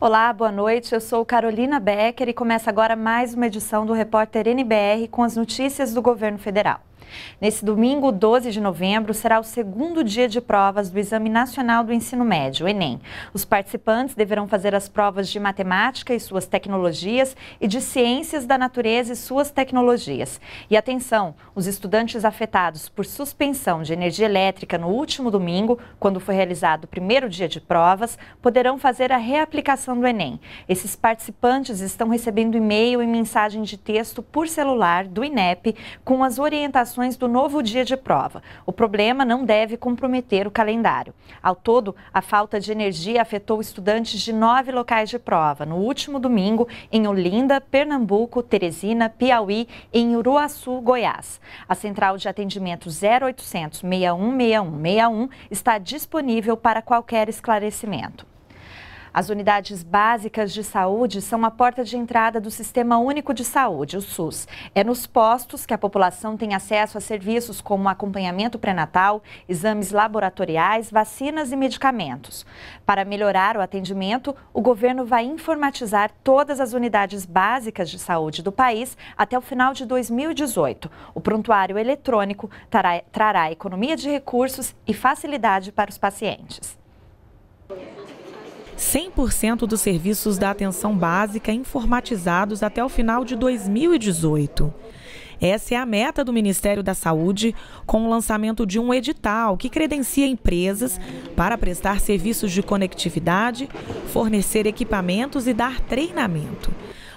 Olá, boa noite. Eu sou Carolina Becker e começa agora mais uma edição do Repórter NBR com as notícias do governo federal. Nesse domingo, 12 de novembro, será o segundo dia de provas do Exame Nacional do Ensino Médio, ENEM. Os participantes deverão fazer as provas de matemática e suas tecnologias e de ciências da natureza e suas tecnologias. E atenção, os estudantes afetados por suspensão de energia elétrica no último domingo, quando foi realizado o primeiro dia de provas, poderão fazer a reaplicação do ENEM. Esses participantes estão recebendo e-mail e mensagem de texto por celular do INEP com as orientações alterações do novo dia de prova. O problema não deve comprometer o calendário. Ao todo, a falta de energia afetou estudantes de nove locais de prova, no último domingo, em Olinda, Pernambuco, Teresina, Piauí e em Uruaçu, Goiás. A central de atendimento 0800 616161 está disponível para qualquer esclarecimento. As unidades básicas de saúde são a porta de entrada do Sistema Único de Saúde, o SUS. É nos postos que a população tem acesso a serviços como acompanhamento pré-natal, exames laboratoriais, vacinas e medicamentos. Para melhorar o atendimento, o governo vai informatizar todas as unidades básicas de saúde do país até o final de 2018. O prontuário eletrônico trará, trará economia de recursos e facilidade para os pacientes. 100% dos serviços da atenção básica informatizados até o final de 2018. Essa é a meta do Ministério da Saúde, com o lançamento de um edital que credencia empresas para prestar serviços de conectividade, fornecer equipamentos e dar treinamento.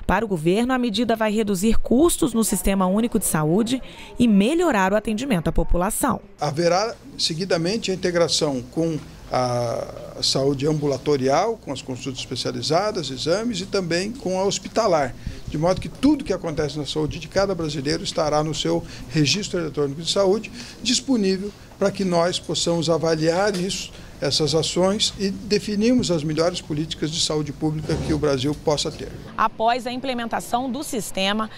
Para o governo, a medida vai reduzir custos no Sistema Único de Saúde e melhorar o atendimento à população. Haverá seguidamente a integração com a saúde ambulatorial, com as consultas especializadas, exames e também com a hospitalar. De modo que tudo que acontece na saúde de cada brasileiro estará no seu registro eletrônico de saúde, disponível para que nós possamos avaliar isso, essas ações e definirmos as melhores políticas de saúde pública que o Brasil possa ter. Após a implementação do sistema,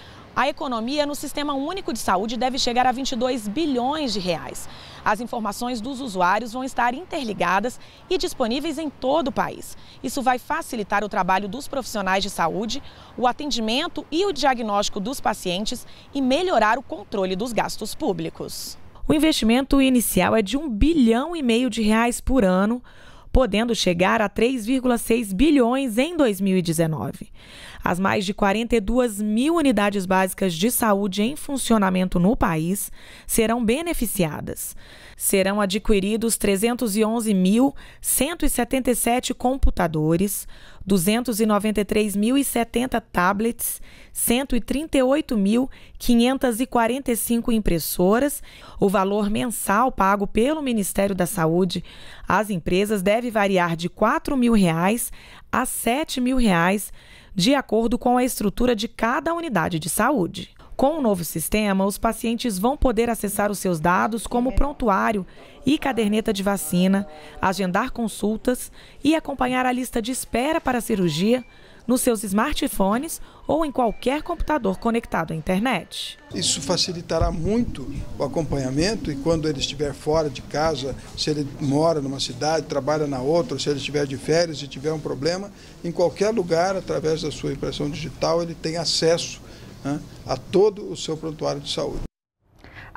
a economia no Sistema Único de Saúde deve chegar a 22 bilhões de reais. As informações dos usuários vão estar interligadas e disponíveis em todo o país. Isso vai facilitar o trabalho dos profissionais de saúde, o atendimento e o diagnóstico dos pacientes e melhorar o controle dos gastos públicos. O investimento inicial é de um bilhão e meio de reais por ano podendo chegar a 3,6 bilhões em 2019. As mais de 42 mil unidades básicas de saúde em funcionamento no país serão beneficiadas. Serão adquiridos 311.177 computadores, 293.070 tablets, 138.545 impressoras. O valor mensal pago pelo Ministério da Saúde às empresas deve variar de R$ 4.000 a R$ 7.000, de acordo com a estrutura de cada unidade de saúde. Com o novo sistema, os pacientes vão poder acessar os seus dados como prontuário e caderneta de vacina, agendar consultas e acompanhar a lista de espera para a cirurgia nos seus smartphones ou em qualquer computador conectado à internet. Isso facilitará muito o acompanhamento e quando ele estiver fora de casa, se ele mora numa cidade, trabalha na outra, se ele estiver de férias e tiver um problema, em qualquer lugar, através da sua impressão digital, ele tem acesso a todo o seu prontuário de saúde.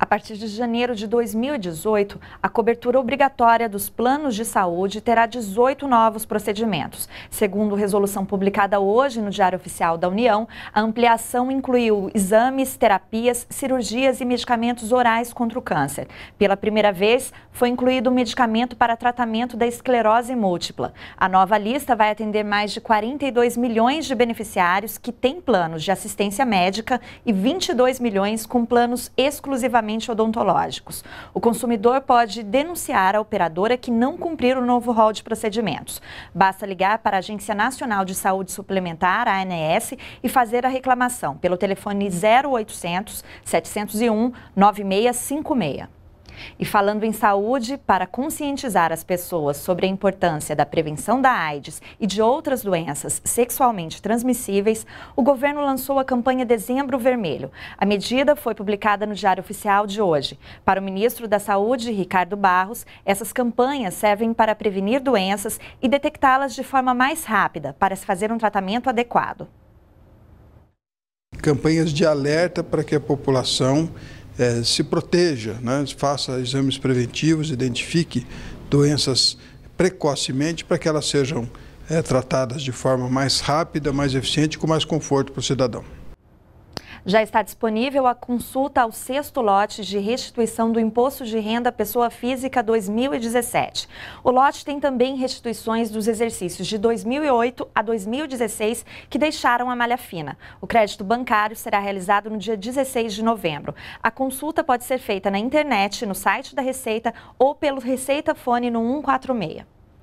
A partir de janeiro de 2018, a cobertura obrigatória dos planos de saúde terá 18 novos procedimentos. Segundo resolução publicada hoje no Diário Oficial da União, a ampliação incluiu exames, terapias, cirurgias e medicamentos orais contra o câncer. Pela primeira vez, foi incluído o medicamento para tratamento da esclerose múltipla. A nova lista vai atender mais de 42 milhões de beneficiários que têm planos de assistência médica e 22 milhões com planos exclusivamente puramente odontológicos. O consumidor pode denunciar a operadora que não cumprir o novo rol de procedimentos. Basta ligar para a Agência Nacional de Saúde Suplementar, a ANS, e fazer a reclamação pelo telefone 0800 701 9656. E falando em saúde, para conscientizar as pessoas sobre a importância da prevenção da AIDS e de outras doenças sexualmente transmissíveis, o governo lançou a campanha Dezembro Vermelho. A medida foi publicada no Diário Oficial de hoje. Para o ministro da Saúde, Ricardo Barros, essas campanhas servem para prevenir doenças e detectá-las de forma mais rápida, para se fazer um tratamento adequado. Campanhas de alerta para que a população é, se proteja, né? faça exames preventivos, identifique doenças precocemente para que elas sejam é, tratadas de forma mais rápida, mais eficiente e com mais conforto para o cidadão. Já está disponível a consulta ao sexto lote de restituição do Imposto de Renda Pessoa Física 2017. O lote tem também restituições dos exercícios de 2008 a 2016 que deixaram a malha fina. O crédito bancário será realizado no dia 16 de novembro. A consulta pode ser feita na internet, no site da Receita ou pelo Receita Fone no 146.